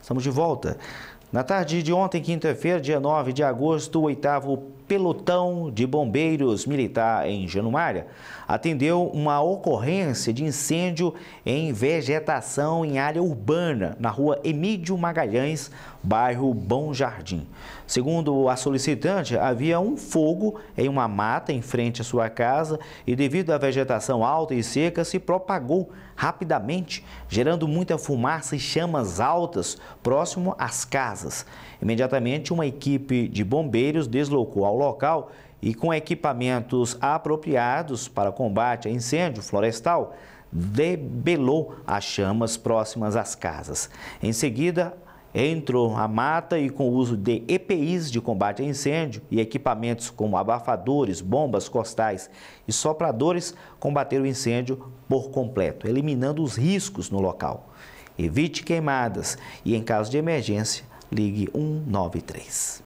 Estamos de volta. Na tarde de ontem, quinta-feira, dia 9 de agosto, o oitavo pelotão de bombeiros militar em Januária atendeu uma ocorrência de incêndio em vegetação em área urbana na rua Emílio Magalhães, bairro Bom Jardim. Segundo a solicitante, havia um fogo em uma mata em frente à sua casa e devido à vegetação alta e seca se propagou rapidamente, gerando muita fumaça e chamas altas próximo às casas. Imediatamente, uma equipe de bombeiros deslocou ao local e com equipamentos apropriados para combate a incêndio florestal, debelou as chamas próximas às casas. Em seguida, entrou a mata e com o uso de EPIs de combate a incêndio e equipamentos como abafadores, bombas costais e sopradores, combateram o incêndio por completo, eliminando os riscos no local. Evite queimadas e, em caso de emergência, ligue 193.